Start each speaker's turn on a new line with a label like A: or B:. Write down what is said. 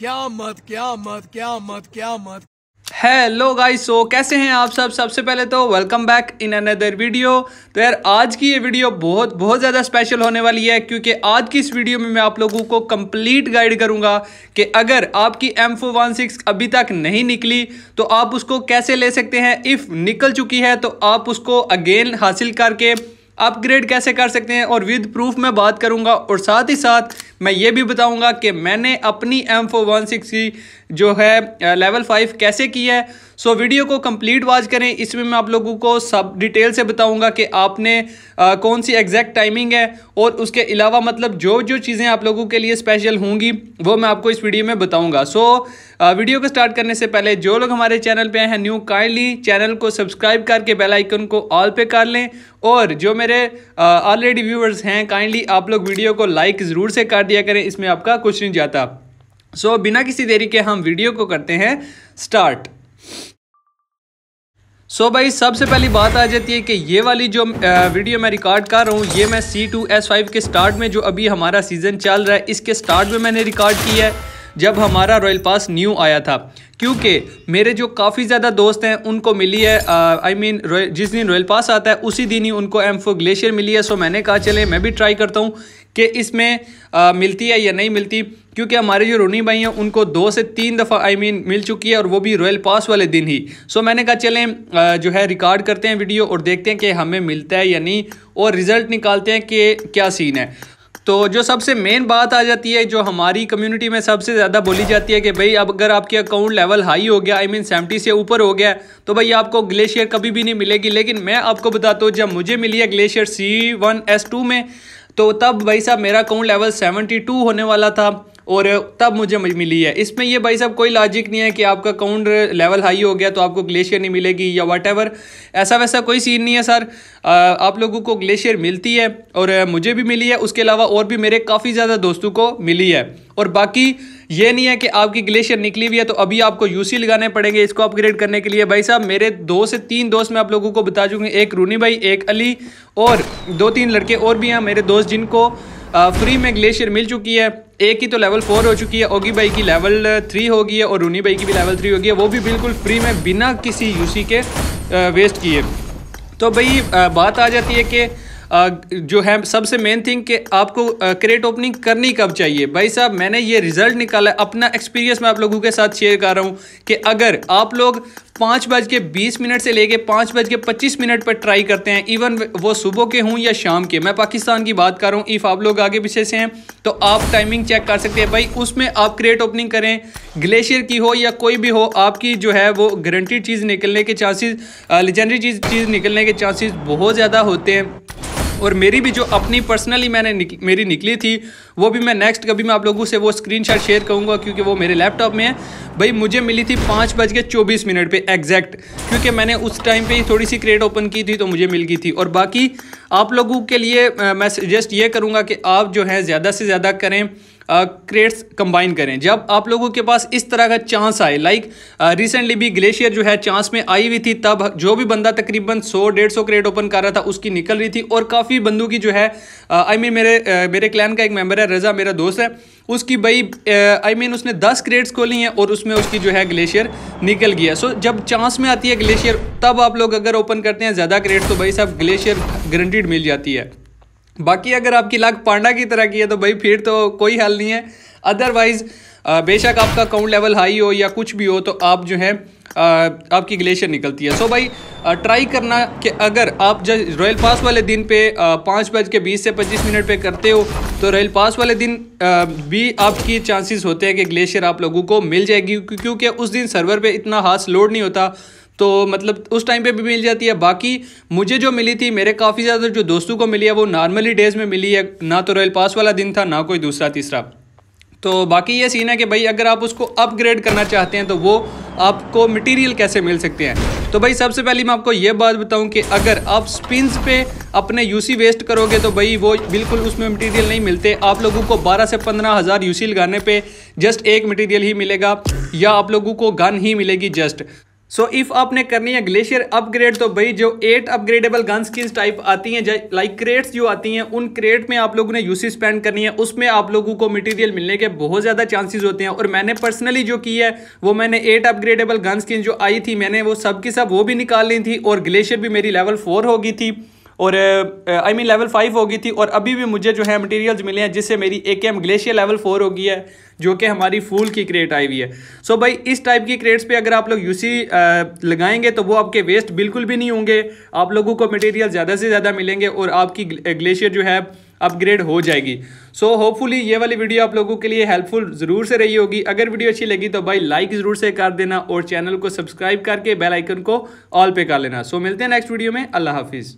A: क्या मत क्या मत क्या मत क्या मत हेलो गाइस सो कैसे हैं आप सब सबसे पहले तो welcome back in another video तो यार आज की ये वीडियो बहुत बहुत ज़्यादा स्पेशल होने वाली है क्योंकि आज की इस वीडियो में मैं आप लोगों को कंप्लीट गाइड करूंगा कि अगर आपकी एम फो वन सिक्स अभी तक नहीं निकली तो आप उसको कैसे ले सकते हैं इफ़ निकल चुकी है तो आप उसको अगेन हासिल करके अपग्रेड कैसे कर सकते हैं और विद प्रूफ मैं बात करूँगा और साथ ही साथ मैं ये भी बताऊँगा कि मैंने अपनी एम फोर वन सिक्स की जो है लेवल फाइव कैसे की है सो वीडियो को कंप्लीट वॉच करें इसमें मैं आप लोगों को सब डिटेल से बताऊंगा कि आपने आ, कौन सी एग्जैक्ट टाइमिंग है और उसके अलावा मतलब जो जो चीज़ें आप लोगों के लिए स्पेशल होंगी वो मैं आपको इस वीडियो में बताऊँगा सो so, वीडियो को स्टार्ट करने से पहले जो लोग हमारे चैनल पर हैं न्यू काइंडली चैनल को सब्सक्राइब करके बेलाइकन को ऑल पे कर लें और जो मेरे ऑलरेडी व्यूअर्स हैं काइंडली आप लोग वीडियो को लाइक ज़रूर से कर दिया करें इसमें आपका कुछ नहीं जाता सो so, बिना किसी देरी के हम वीडियो को करते हैं स्टार्ट सो so भाई सबसे पहली बात आ जाती है कि ये वाली जो वीडियो मैं रिकॉर्ड कर रहा हूँ ये मैं सी टू एस फाइव के स्टार्ट में जो अभी हमारा सीज़न चल रहा है इसके स्टार्ट में मैंने रिकॉर्ड की है जब हमारा रॉयल पास न्यू आया था क्योंकि मेरे जो काफ़ी ज़्यादा दोस्त हैं उनको मिली है आई मीन जिस दिन रॉयल पास आता है उसी दिन ही उनको एम फो ग्लेशियर मिली है सो मैंने कहा चले मैं भी ट्राई करता हूँ कि इसमें आ, मिलती है या नहीं मिलती क्योंकि हमारे जो रोनी भाई हैं उनको दो से तीन दफ़ा आई I मीन mean, मिल चुकी है और वो भी रॉयल पास वाले दिन ही सो मैंने कहा चलें जो है रिकॉर्ड करते हैं वीडियो और देखते हैं कि हमें मिलता है या नहीं और रिज़ल्ट निकालते हैं कि क्या सीन है तो जो सबसे मेन बात आ जाती है जो हमारी कम्युनिटी में सबसे ज़्यादा बोली जाती है कि भाई अब अगर आपके अकाउंट लेवल हाई हो गया आई मीन सेवेंटी से ऊपर हो गया तो भाई आपको ग्लेशियर कभी भी नहीं मिलेगी लेकिन मैं आपको बताता हूँ जब मुझे मिली है glacier C one S two में तो तब भाई साहब मेरा अकाउंट लेवल सेवेंटी टू होने वाला था और तब मुझे मिली है इसमें यह भाई साहब कोई लॉजिक नहीं है कि आपका काउंट लेवल हाई हो गया तो आपको ग्लेशियर नहीं मिलेगी या वट ऐसा वैसा कोई सीन नहीं है सर आप लोगों को ग्लेशियर मिलती है और मुझे भी मिली है उसके अलावा और भी मेरे काफ़ी ज़्यादा दोस्तों को मिली है और बाकी ये नहीं है कि आपकी ग्लेशियर निकली हुई है तो अभी आपको यूसी लगाने पड़ेंगे इसको अपग्रेड करने के लिए भाई साहब मेरे दो से तीन दोस्त मैं आप लोगों को बता चुके एक रूनी भाई एक अली और दो तीन लड़के और भी हैं मेरे दोस्त जिनको फ्री में ग्लेशियर मिल चुकी है एक की तो लेवल फोर हो चुकी है ओगी बाई की लेवल थ्री होगी है और रूनी बाई की भी लेवल थ्री होगी है वो भी बिल्कुल फ्री में बिना किसी यूसी के वेस्ट किए तो भाई बात आ जाती है कि जो है सबसे मेन थिंग कि आपको क्रेट ओपनिंग करनी कब चाहिए भाई साहब मैंने ये रिजल्ट निकाला अपना एक्सपीरियंस मैं आप लोगों के साथ शेयर कर रहा हूँ कि अगर आप लोग पाँच बज के बीस मिनट से लेके पाँच बज के पच्चीस मिनट पर ट्राई करते हैं इवन वो सुबह के हों या शाम के मैं पाकिस्तान की बात कर रहा हूँ इफ़ आप लोग आगे पीछे से हैं तो आप टाइमिंग चेक कर सकते हैं भाई उसमें आप क्रेट ओपनिंग करें ग्लेशियर की हो या कोई भी हो आपकी जो है वो गारंटीड चीज़ निकलने के चांसेस लेजेंडरी चीज़ चीज़ निकलने के चांसेस बहुत ज़्यादा होते हैं और मेरी भी जो अपनी पर्सनली मैंने निक, मेरी निकली थी वो भी मैं नेक्स्ट कभी मैं आप लोगों से वो स्क्रीन शेयर करूँगा क्योंकि वो मेरे लैपटॉप में है भाई मुझे मिली थी पाँच बज के चौबीस मिनट पर एग्जैक्ट क्योंकि मैंने उस टाइम पर ही थोड़ी सी क्रेट ओपन की थी तो मुझे मिल गई थी और बाकी आप लोगों के लिए मैं सजेस्ट ये करूँगा कि आप जो है ज़्यादा से ज़्यादा करें क्रेट्स कंबाइन करें जब आप लोगों के पास इस तरह का चांस आए लाइक रिसेंटली भी ग्लेशियर जो है चांस में आई हुई थी तब जो भी बंदा तकरीबन सौ डेढ़ सौ क्रेट ओपन कर रहा था उसकी निकल रही थी और काफ़ी बंदों की जो है आई मीन मेरे मेरे क्लैन का एक मेम्बर है रज़ा मेरा दोस्त है उसकी भाई आई मीन उसने दस क्रेड्स खोली हैं और उसमें उसकी जो है ग्लेशियर निकल गया सो जब चांस में आती है ग्लेशियर तब आप लोग अगर ओपन करते हैं ज़्यादा क्रेट्स तो भाई साहब ग्लेशियर ग्रंटेड मिल जाती है बाकी अगर आपकी लाख पांडा की तरह की है तो भाई फिर तो कोई हल नहीं है अदरवाइज़ बेशक आपका काउंट लेवल हाई हो या कुछ भी हो तो आप जो है आपकी ग्लेशियर निकलती है सो भाई ट्राई करना कि अगर आप जब रॉयल पास वाले दिन पे पाँच बज के बीस से पच्चीस मिनट पे करते हो तो रॉयल पास वाले दिन भी आपकी चांसेस होते हैं कि ग्लेशियर आप लोगों को मिल जाएगी क्योंकि उस दिन सर्वर पे इतना हाथ लोड नहीं होता तो मतलब उस टाइम पे भी मिल जाती है बाकी मुझे जो मिली थी मेरे काफ़ी ज़्यादा जो दोस्तों को मिली है वो नॉर्मली डेज़ में मिली है ना तो रॉयल पास वाला दिन था ना कोई दूसरा तीसरा तो बाकी ये सीन है कि भाई अगर आप उसको अपग्रेड करना चाहते हैं तो वो आपको मटेरियल कैसे मिल सकते हैं तो भाई सबसे पहले मैं आपको ये बात बताऊं कि अगर आप स्पिन्स पे अपने यूसी वेस्ट करोगे तो भाई वो बिल्कुल उसमें मटेरियल नहीं मिलते आप लोगों को 12 से पंद्रह हज़ार यूसी लगाने पे जस्ट एक मटेरियल ही मिलेगा या आप लोगों को गन ही मिलेगी जस्ट सो so, इफ़ आपने करनी है ग्लेशियर अपग्रेड तो भाई जो एट अपग्रेडेबल गन की टाइप आती हैं लाइक क्रेट्स जो आती हैं उन क्रेट में आप लोगों ने यूसी स्पेंड करनी है उसमें आप लोगों को मटेरियल मिलने के बहुत ज़्यादा चांसेस होते हैं और मैंने पर्सनली जो की है वो मैंने एट अपग्रेडेबल गन स्किन जो आई थी मैंने वो सब की सब वो भी निकाल ली थी और ग्लेशियर भी मेरी लेवल फोर होगी थी और आई मीन लेवल फाइव हो गई थी और अभी भी मुझे जो है मटेरियल्स मिले हैं जिससे मेरी ए के एम ग्लेशियर लेवल फोर हो गई है जो कि हमारी फूल की क्रेट आई हुई है सो so भाई इस टाइप की क्रेट्स पे अगर आप लोग यूसी लगाएंगे तो वो आपके वेस्ट बिल्कुल भी नहीं होंगे आप लोगों को मटेरियल ज़्यादा से ज़्यादा मिलेंगे और आपकी ग्लेशियर जो है अपग्रेड हो जाएगी सो so, होपफुली ये वाली वीडियो आप लोगों के लिए हेल्पफुल ज़रूर से रही होगी अगर वीडियो अच्छी लगी तो भाई लाइक ज़रूर से कर देना और चैनल को सब्सक्राइब करके बेल आइकन को ऑल पे कर लेना सो so, मिलते हैं नेक्स्ट वीडियो में अल्लाह हाफिज़